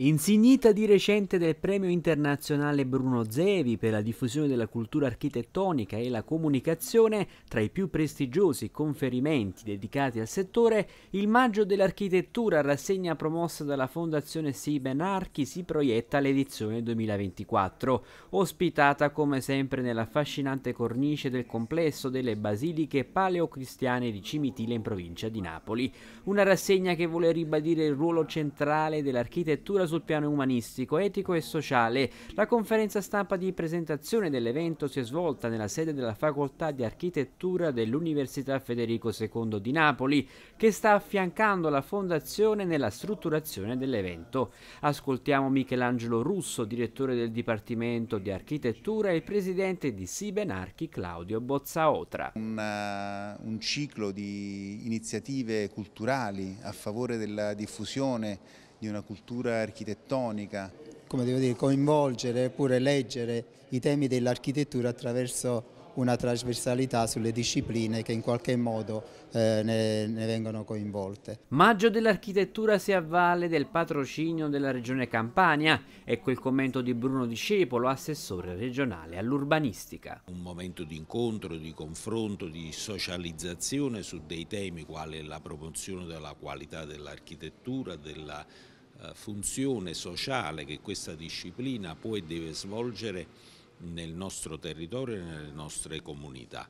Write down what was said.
Insignita di recente del Premio Internazionale Bruno Zevi per la diffusione della cultura architettonica e la comunicazione, tra i più prestigiosi conferimenti dedicati al settore, il Maggio dell'Architettura, rassegna promossa dalla Fondazione Siben Archi, si proietta all'edizione 2024, ospitata come sempre nell'affascinante cornice del complesso delle basiliche paleocristiane di Cimitile in provincia di Napoli. Una rassegna che vuole ribadire il ruolo centrale dell'architettura sul piano umanistico, etico e sociale. La conferenza stampa di presentazione dell'evento si è svolta nella sede della Facoltà di Architettura dell'Università Federico II di Napoli, che sta affiancando la fondazione nella strutturazione dell'evento. Ascoltiamo Michelangelo Russo, direttore del Dipartimento di Architettura e presidente di Sibenarchi Claudio Bozzaotra. Una, eh, un ciclo di iniziative culturali a favore della diffusione di una cultura architettonica. Come devo dire, coinvolgere oppure leggere i temi dell'architettura attraverso una trasversalità sulle discipline che in qualche modo eh, ne, ne, vengono coinvolte. Maggio dell'architettura si avvale del patrocinio della regione Campania, ecco il commento di Bruno Discepolo, assessore regionale all'urbanistica. Un momento di incontro, di confronto, di socializzazione su dei temi quali la promozione della qualità dell'architettura, della eh, funzione sociale che questa disciplina può e deve svolgere nel nostro territorio e nelle nostre comunità.